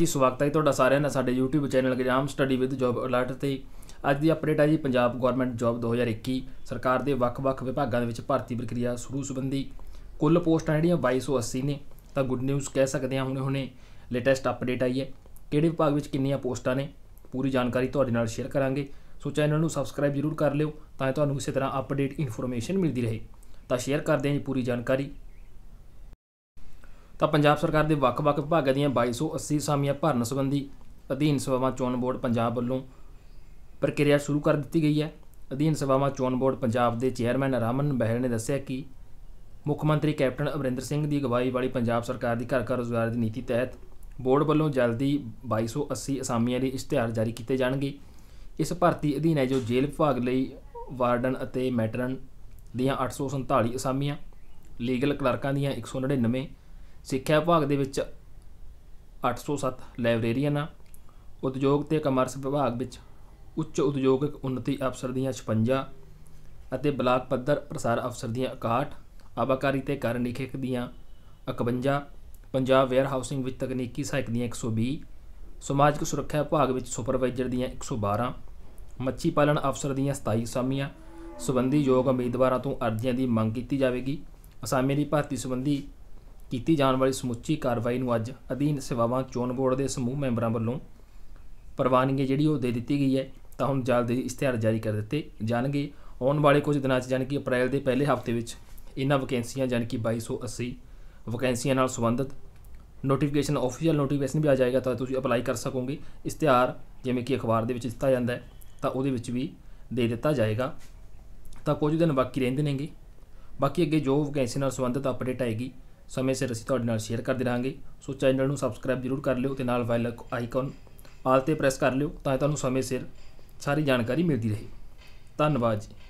ਜੀ ਸਵਾਗਤ ਹੈ ਤੁਹਾਡਾ ਸਾਰਿਆਂ ਦਾ ਸਾਡੇ YouTube channel exam study with job alert ਤੇ ਅੱਜ ਦੀ ਅਪਡੇਟ ਹੈ ਜੀ ਪੰਜਾਬ ਗਵਰਨਮੈਂਟ ਜੌਬ 2021 ਸਰਕਾਰ ਦੇ ਵੱਖ-ਵੱਖ ਵਿਭਾਗਾਂ ਦੇ ਵਿੱਚ ਭਰਤੀ ਪ੍ਰਕਿਰਿਆ ਸ਼ੁਰੂ ਸੰਬੰਧੀ ਕੁੱਲ ਪੋਸਟਾਂ ਜਿਹੜੀਆਂ 2280 ਨੇ ਤਾਂ ਗੁੱਡ ਨਿਊਜ਼ ਕਹਿ ਸਕਦੇ ਹਾਂ ਹੁਣੇ-ਹੁਣੇ ਲੇਟੈਸਟ ਅਪਡੇਟ ਆਈ ਹੈ ਕਿਹੜੇ ਵਿਭਾਗ ਵਿੱਚ ਕਿੰਨੀਆਂ ਪੋਸਟਾਂ ਨੇ ਪੂਰੀ ਜਾਣਕਾਰੀ ਤੁਹਾਡੇ ਨਾਲ ਸ਼ੇਅਰ ਕਰਾਂਗੇ ਸੋ ਚੈਨਲ ਨੂੰ ਸਬਸਕ੍ਰਾਈਬ ਜ਼ਰੂਰ ਕਰ ਲਿਓ ਤਾਂ ਤੁਹਾਨੂੰ ਇਸੇ ਤਰ੍ਹਾਂ ਅਪਡੇਟ ਇਨਫੋਰਮੇਸ਼ਨ ਮਿਲਦੀ ਰਹੇ ਤਾਂ ਸ਼ੇਅਰ ਕਰਦੇ ਹਾਂ ਜੀ ਪੂਰੀ ਜਾਣਕਾਰੀ ਤਾਂ ਪੰਜਾਬ ਸਰਕਾਰ ਦੇ ਵੱਖ-ਵੱਖ ਵਿਭਾਗਾਂ ਦੀਆਂ 2280 ਅਸਾਮੀਆਂ ਭਰਨ ਸੰਬੰਧੀ ਅਧੀਨ ਸਭਾਵਾਂ ਚੋਣ ਬੋਰਡ ਪੰਜਾਬ ਵੱਲੋਂ ਪ੍ਰਕਿਰਿਆ ਸ਼ੁਰੂ ਕਰ ਦਿੱਤੀ ਗਈ ਹੈ ਅਧੀਨ ਸਭਾਵਾਂ ਚੋਣ ਬੋਰਡ ਪੰਜਾਬ ਦੇ ਚੇਅਰਮੈਨ ਰਾਮਨ ਬਹਿਲ ਨੇ ਦੱਸਿਆ ਕਿ ਮੁੱਖ ਮੰਤਰੀ ਕੈਪਟਨ ਅਮਰਿੰਦਰ ਸਿੰਘ ਦੀ ਅਗਵਾਈ ਵਾਲੀ ਪੰਜਾਬ ਸਰਕਾਰ ਦੀ ਘਰ ਘਰ ਰੋਜ਼ਗਾਰ ਦੀ ਨੀਤੀ ਤਹਿਤ ਬੋਰਡ ਵੱਲੋਂ ਜਲਦੀ 2280 ਅਸਾਮੀਆਂ ਲਈ ਇਸ਼ਤਿਹਾਰ ਜਾਰੀ ਕੀਤੇ ਜਾਣਗੇ ਇਸ ਭਰਤੀ ਅਧੀਨ ਹੈ ਜੋ ਜੇਲ੍ਹ ਵਿਭਾਗ ਲਈ ਵਾਰਡਨ ਅਤੇ ਮੈਟਰਨ ਦੀਆਂ 847 ਅਸਾਮੀਆਂ ਲੀਗਲ ਕਲਰਕਾਂ ਦੀਆਂ 199 ਸਿੱਖਿਆ ਵਿਭਾਗ ਦੇ ਵਿੱਚ 807 ਲਾਇਬ੍ਰੇਰੀਅਨ ਆ ਉਦਯੋਗ ਤੇ ਕਮਰਸ ਵਿਭਾਗ ਵਿੱਚ ਉੱਚ ਉਦਯੋਗਿਕ ਉન્નਤੀ ਅਫਸਰ ਦੀਆਂ 56 ਅਤੇ ਬਲਾਕ ਪੱਧਰ ਪ੍ਰਸਾਰ ਅਫਸਰ ਦੀਆਂ 61 ਆਵਾਕਾਰੀ ਤੇ ਕਰਨ ਨਿਖੇਕ ਦੀਆਂ 51 ਪੰਜਾਬ ਵੇਅਰ ਹਾਊਸਿੰਗ ਵਿੱਚ ਤਕਨੀਕੀ ਸਹਾਇਕ ਦੀਆਂ 120 ਸਮਾਜਿਕ ਸੁਰੱਖਿਆ ਵਿਭਾਗ ਵਿੱਚ ਸੁਪਰਵਾਈਜ਼ਰ ਦੀਆਂ 112 ਮੱਛੀ ਪਾਲਣ ਅਫਸਰ ਦੀਆਂ 27 ਅਸਾਮੀਆਂ ਸਬੰਧੀ ਯੋਗ ਉਮੀਦਵਾਰਾਂ ਤੋਂ ਅਰਜ਼ੀਆਂ ਦੀ ਮੰਗ ਕੀਤੀ ਜਾਵੇਗੀ ਅਸਾਮੀਆਂ ਦੀ ਭਰਤੀ ਸੰਬੰਧੀ ਕੀਤੀ ਜਾਣ ਵਾਲੀ ਸਮੁੱਚੀ ਕਾਰਵਾਈ ਨੂੰ ਅੱਜ ਅਧੀਨ ਸੇਵਾਵਾਂ ਚੋਣ ਬੋਰਡ ਦੇ ਸਮੂਹ ਮੈਂਬਰਾਂ ਵੱਲੋਂ ਪ੍ਰਵਾਨਗੀ ਜਿਹੜੀ ਉਹ ਦੇ ਦਿੱਤੀ ਗਈ ਹੈ ਤਾਂ ਹੁਣ ਜਲਦ ਹੀ ਇਸ਼ਤਿਹਾਰ ਜਾਰੀ ਕਰ ਦਿੱਤੇ ਜਾਣਗੇ ਆਉਣ ਵਾਲੇ ਕੁਝ ਦਿਨਾਂ 'ਚ ਜਾਨ ਕਿ ਅਪ੍ਰੈਲ ਦੇ ਪਹਿਲੇ ਹਫ਼ਤੇ ਵਿੱਚ ਇਹਨਾਂ ਵਕੈਂਸੀਆਂ ਜਾਨ ਕਿ 2280 ਵਕੈਂਸੀਆਂ ਨਾਲ ਸੰਬੰਧਿਤ ਨੋਟੀਫਿਕੇਸ਼ਨ ਆਫੀਸ਼ੀਅਲ ਨੋਟੀਫਿਕੇਸ਼ਨ ਵੀ ਆ ਜਾਏਗਾ ਤਾਂ ਤੁਸੀਂ ਅਪਲਾਈ ਕਰ ਸਕੋਗੇ ਇਸ਼ਤਿਹਾਰ ਜਿਵੇਂ ਕਿ ਅਖਬਾਰ ਦੇ ਵਿੱਚ ਦਿੱਤਾ ਜਾਂਦਾ ਹੈ ਤਾਂ ਉਹਦੇ ਵਿੱਚ ਵੀ ਦੇ ਦਿੱਤਾ ਜਾਏਗਾ ਤਾਂ ਕੁਝ ਦਿਨ ਬਾਕੀ ਰਹਿੰਦੇ ਨੇਗੇ ਬਾਕੀ ਅੱਗੇ ਜੋ ਵਕੈਂਸੀ ਨਾਲ ਸੰਬੰਧਿਤ ਅਪਡੇਟ ਆਏਗੀ ਸਮੇਂ ਸਿਰ ਅਸੀਂ ਤੁਹਾਡੇ ਨਾਲ ਸ਼ੇਅਰ ਕਰਦੇ ਰਹਾਂਗੇ ਸੋ ਚੈਨਲ ਨੂੰ ਸਬਸਕ੍ਰਾਈਬ ਜ਼ਰੂਰ ਕਰ ਲਿਓ ਤੇ ਨਾਲ ਵਾਇਲ ਆਈਕਨ ਆਲ ਤੇ ਪ੍ਰੈਸ ਕਰ ਲਿਓ ਤਾਂ ਤੁਹਾਨੂੰ ਸਮੇਂ ਸਿਰ ਸਾਰੀ ਜਾਣਕਾਰੀ ਮਿਲਦੀ ਰਹੇ ਧੰਨਵਾਦ ਜੀ